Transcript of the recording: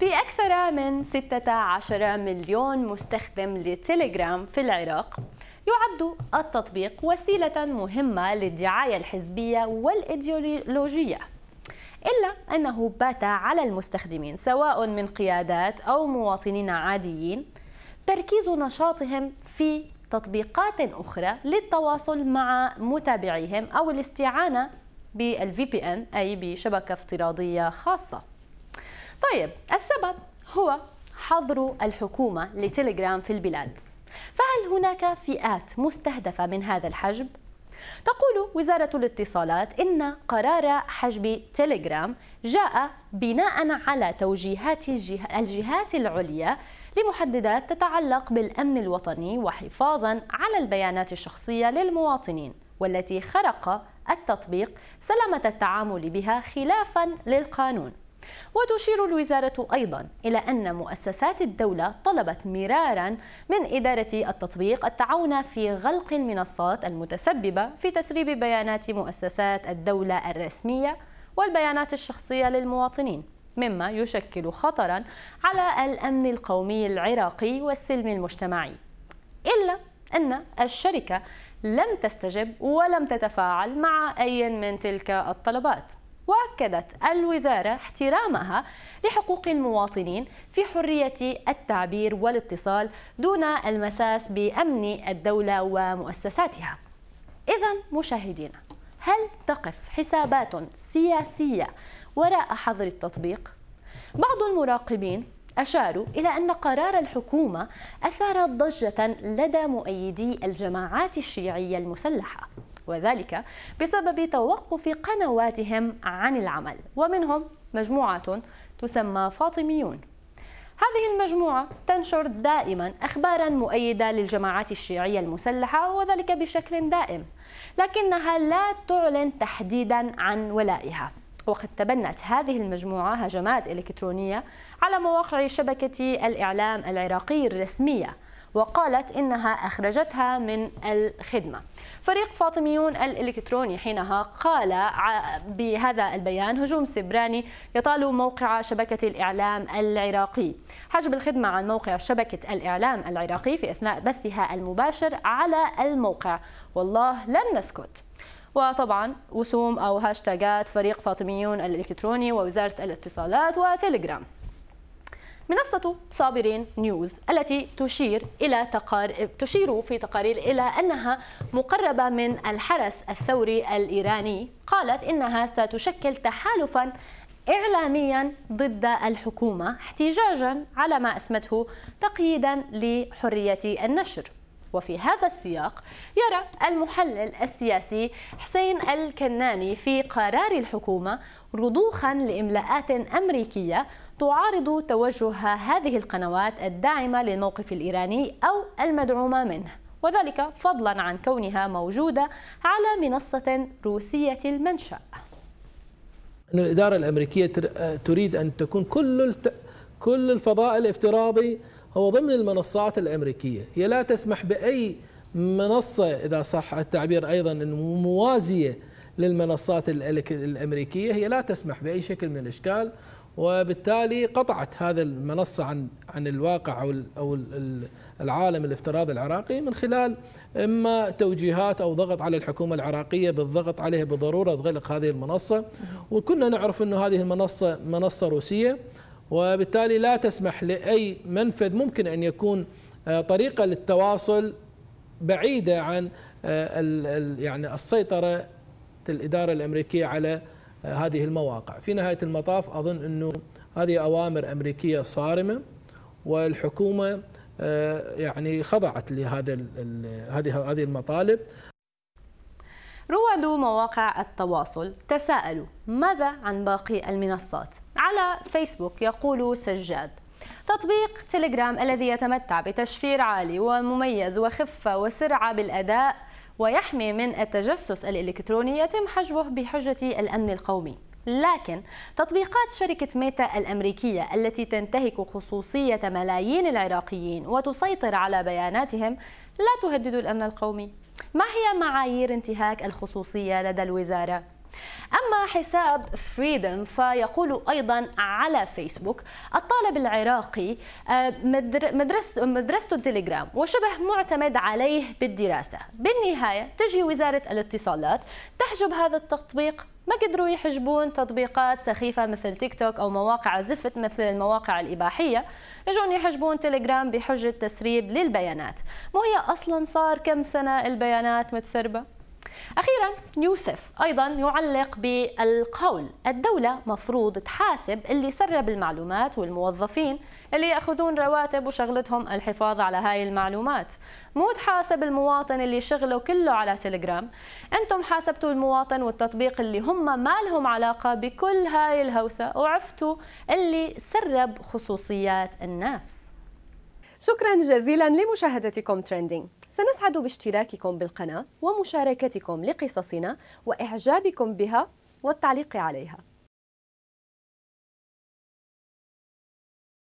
بأكثر من 16 مليون مستخدم لتليجرام في العراق يعد التطبيق وسيلة مهمة للدعاية الحزبية والإيديولوجية إلا أنه بات على المستخدمين سواء من قيادات أو مواطنين عاديين تركيز نشاطهم في تطبيقات أخرى للتواصل مع متابعيهم أو الاستعانة بالفي بي ان أي بشبكة افتراضية خاصة طيب السبب هو حظر الحكومة لتليجرام في البلاد فهل هناك فئات مستهدفة من هذا الحجب؟ تقول وزارة الاتصالات إن قرار حجب تليجرام جاء بناء على توجيهات الجهات العليا لمحددات تتعلق بالأمن الوطني وحفاظا على البيانات الشخصية للمواطنين والتي خرق التطبيق سلامة التعامل بها خلافا للقانون وتشير الوزارة أيضا إلى أن مؤسسات الدولة طلبت مرارا من إدارة التطبيق التعاون في غلق المنصات المتسببة في تسريب بيانات مؤسسات الدولة الرسمية والبيانات الشخصية للمواطنين مما يشكل خطرا على الأمن القومي العراقي والسلم المجتمعي إلا أن الشركة لم تستجب ولم تتفاعل مع أي من تلك الطلبات واكدت الوزاره احترامها لحقوق المواطنين في حريه التعبير والاتصال دون المساس بامن الدوله ومؤسساتها. اذا مشاهدينا هل تقف حسابات سياسيه وراء حظر التطبيق؟ بعض المراقبين أشاروا إلى أن قرار الحكومة أثار ضجة لدى مؤيدي الجماعات الشيعية المسلحة وذلك بسبب توقف قنواتهم عن العمل ومنهم مجموعة تسمى فاطميون هذه المجموعة تنشر دائما أخبارا مؤيدة للجماعات الشيعية المسلحة وذلك بشكل دائم لكنها لا تعلن تحديدا عن ولائها وقد تبنت هذه المجموعة هجمات إلكترونية على مواقع شبكة الإعلام العراقي الرسمية وقالت إنها أخرجتها من الخدمة فريق فاطميون الإلكتروني حينها قال بهذا البيان هجوم سبراني يطال موقع شبكة الإعلام العراقي حجب الخدمة عن موقع شبكة الإعلام العراقي في أثناء بثها المباشر على الموقع والله لن نسكت وطبعا وسوم أو هاشتاجات فريق فاطميون الإلكتروني ووزارة الاتصالات وتليجرام منصة صابرين نيوز التي تشير إلى تقار... تشير في تقارير إلى أنها مقربة من الحرس الثوري الإيراني قالت إنها ستشكل تحالفا إعلاميا ضد الحكومة احتجاجا على ما أسمته تقييدا لحرية النشر وفي هذا السياق يرى المحلل السياسي حسين الكناني في قرار الحكومة رضوخا لاملاءات امريكيه تعارض توجه هذه القنوات الداعمه للموقف الايراني او المدعومه منه وذلك فضلا عن كونها موجوده على منصه روسيه المنشا ان الاداره الامريكيه آه، تريد ان تكون كل كل الفضاء الافتراضي هو ضمن المنصات الامريكيه هي لا تسمح باي منصه اذا صح التعبير ايضا موازيه للمنصات الامريكيه هي لا تسمح باي شكل من الاشكال وبالتالي قطعت هذا المنصه عن عن الواقع او او العالم الافتراضي العراقي من خلال اما توجيهات او ضغط على الحكومه العراقيه بالضغط عليها بضروره تغلق هذه المنصه وكنا نعرف انه هذه المنصه منصه روسيه وبالتالي لا تسمح لأي منفذ ممكن أن يكون آه، طريقة للتواصل بعيدة عن آه، يعني السيطرة الإدارة الأمريكية على آه، هذه المواقع في نهاية المطاف أظن أنه هذه أوامر أمريكية صارمة والحكومة يعني خضعت لهذا هذه هذه المطالب رواد مواقع التواصل تساءلوا ماذا عن باقي المنصات على فيسبوك يقول سجاد تطبيق تليجرام الذي يتمتع بتشفير عالي ومميز وخفة وسرعة بالأداء ويحمي من التجسس الإلكتروني يتم حجبه بحجة الأمن القومي لكن تطبيقات شركة ميتا الأمريكية التي تنتهك خصوصية ملايين العراقيين وتسيطر على بياناتهم لا تهدد الأمن القومي ما هي معايير انتهاك الخصوصية لدى الوزارة؟ أما حساب فريدم فيقول أيضا على فيسبوك الطالب العراقي مدرسته, آه، مدرسته التليجرام وشبه معتمد عليه بالدراسة بالنهاية تجي وزارة الاتصالات تحجب هذا التطبيق ما قدروا يحجبون تطبيقات سخيفة مثل تيك توك أو مواقع زفت مثل المواقع الإباحية يجون يحجبون تليجرام بحجة تسريب للبيانات مو هي أصلا صار كم سنة البيانات متسربة؟ أخيرا يوسف أيضا يعلق بالقول الدولة مفروض تحاسب اللي سرب المعلومات والموظفين اللي يأخذون رواتب وشغلتهم الحفاظ على هاي المعلومات مو تحاسب المواطن اللي شغله كله على تليجرام أنتم حاسبتوا المواطن والتطبيق اللي هم ما لهم علاقة بكل هاي الهوسة وعفتوا اللي سرب خصوصيات الناس شكرا جزيلا لمشاهدتكم ترندينج سنسعد باشتراككم بالقناة ومشاركتكم لقصصنا وإعجابكم بها والتعليق عليها